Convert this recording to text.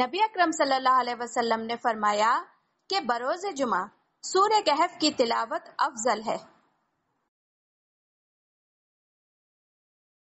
नबी अक्रम सल्लल्लाहु वसल्लम ने फरमाया कि बरोज जुमा सूर्य कहफ की तिलावत अफजल है